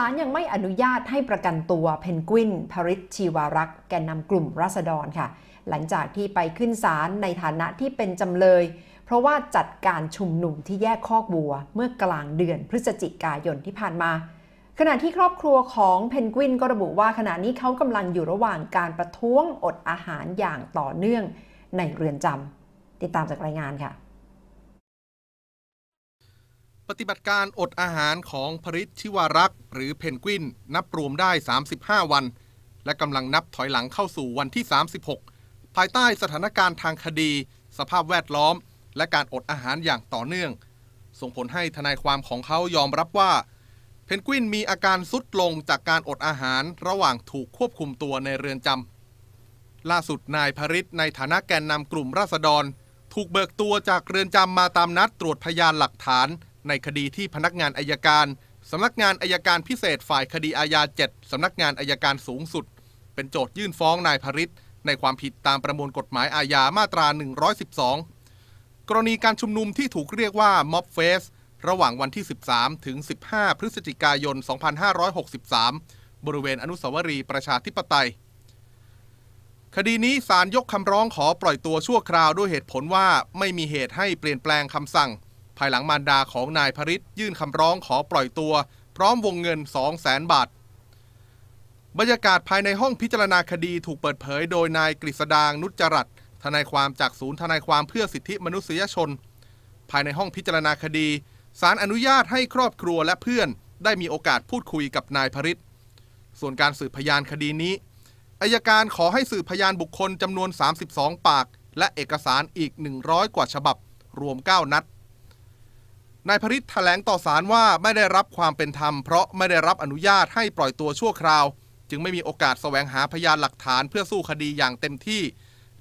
ศาลยังไม่อนุญาตให้ประกันตัวเพนกวินพริชชีวารักษ์แกนนำกลุ่มราษฎรค่ะ หลังจากที่ไปขึ้นศาลในฐานะที่เป็นจำเลย เพราะว่าจัดการชุมนุมที่แยกคอกบัวเมื่อกลางเดือนพฤศจิกายนที่ผ่านมา ขณะที่ครอบครัวของเพนกวินก็ระบุว่าขณะนี้เขากำลังอยู่ระหว่างการประท้วงอดอาหารอย่างต่อเนื่องในเรือนจำติดตามจากรายงานค่ะปฏิบัติการอดอาหารของพริตชิวารักษ์ หรือเพนกวินนับรวมได้ 35 วัน และกำลังนับถอยหลังเข้าสู่วันที่ 36 ภายใต้สถานการณ์ทางคดี สภาพแวดล้อม และการอดอาหารอย่างต่อเนื่อง ส่งผลให้ทนายความของเขายอมรับว่า เพนกวินมีอาการสุดลงจากการอดอาหารระหว่างถูกควบคุมตัวในเรือนจำล่าสุดนายพริตในฐานะแกนนำกลุ่มราษฎร ถูกเบิกตัวจากเรือนจำมาตามนัดตรวจพยานหลักฐานในคดีที่พนักงานอายการ สำนักงานอายการพิเศษฝ่ายคดีอาญา 7 สำนักงานอายการสูงสุด เป็นโจทยื่นฟ้องนายพริษในความผิดตามประมวลกฎหมายอาญามาตรา 112 กรณีการชุมนุมที่ถูกเรียกว่าม็อบเฟสระหว่างวันที่ 13 ถึง 15 พฤศจิกายน 2563 บริเวณอนุสาวรีย์ประชาธิปไตย คดีนี้ศาลยกคำร้องขอปล่อยตัวชั่วคราวด้วยเหตุผลว่าไม่มีเหตุให้เปลี่ยนแปลงคำสั่งภายหลังมารดาของนายพริตยื่นคำร้องขอปล่อยตัว พร้อมวงเงิน 2 0 0แสนบาทบรรยากาศภายในห้องพิจารณาคดีถูกเปิดเผยโดยนายกฤษดางนุจจรัตทนายความจากศูนย์ทนายความเพื่อสิทธิมนุษยชน ภายในห้องพิจารณาคดี สารอนุญาตให้ครอบครัวและเพื่อนได้มีโอกาสพูดคุยกับนายพริตส่วนการสืบพยานคดีนี้อายการขอให้สืบพยานบุคคลจำนวน 32 ปาก และเอกสารอีก 100 กว่าฉบับ รวม9นัดนายพริษแถลงต่อสารว่าไม่ได้รับความเป็นธรรมเพราะไม่ได้รับอนุญาตให้ปล่อยตัวชั่วคราว จึงไม่มีโอกาสแสวงหาพยานหลักฐานเพื่อสู้คดีอย่างเต็มที่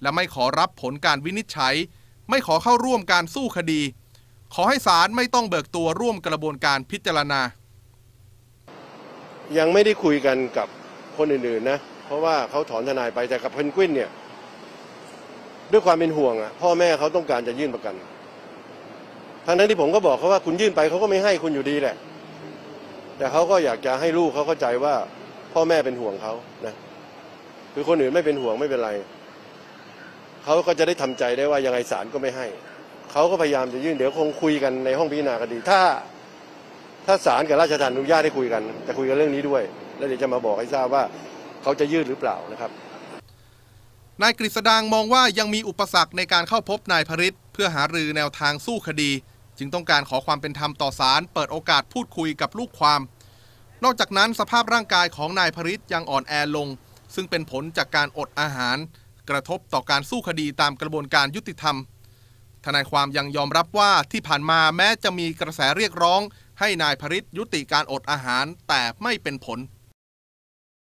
และไม่ขอรับผลการวินิจฉัย ไม่ขอเข้าร่วมการสู้คดี ขอให้ศาลไม่ต้องเบิกตัวร่วมกระบวนการพิจารณา ยังไม่ได้คุยกันกับคนอื่นๆนะเพราะว่าเขาถอนทนายไปแต่กับเพนกวินเนี่ย ด้วยความเป็นห่วงอ่ะพ่อแม่เขาต้องการจะยื่นประกันทั้งนั้นที่ผมก็บอกเขาว่าคุณยื่นไปเขาก็ไม่ให้คุณอยู่ดีแหละ แต่เขาก็อยากจะให้ลูกเขาเข้าใจว่าพ่อแม่เป็นห่วงเขานะคือคนอื่นไม่เป็นห่วงไม่เป็นไรเขาก็จะได้ทำใจได้ว่ายังไงศาลก็ไม่ให้เขาก็พยายามจะยื่นเดี๋ยวคงคุยกันในห้องพิจารณาคดีถ้า ถ้าศาลกับราชทัรมอนุญาตให้คุยกันจะคุยกันเรื่องนี้ด้วย แล้วเดี๋ยวจะมาบอกให้ทราบว่าเขาจะยื่นหรือเปล่านะครับนายกฤษดางมองว่ายังมีอุปสรรคในการเข้าพบนายพริตเพื่อหารือแนวทางสู้คดีจึงต้องการขอความเป็นธรรมต่อศาลเปิดโอกาสพูดคุยกับลูกความ นอกจากนั้นสภาพร่างกายของนายพริตยังอ่อนแอลง ซึ่งเป็นผลจากการอดอาหาร กระทบต่อการสู้คดีตามกระบวนการยุติธรรมทนายความยังยอมรับว่าที่ผ่านมาแม้จะมีกระแสเรียกร้อง ให้นายพริตยุติการอดอาหาร แต่ไม่เป็นผล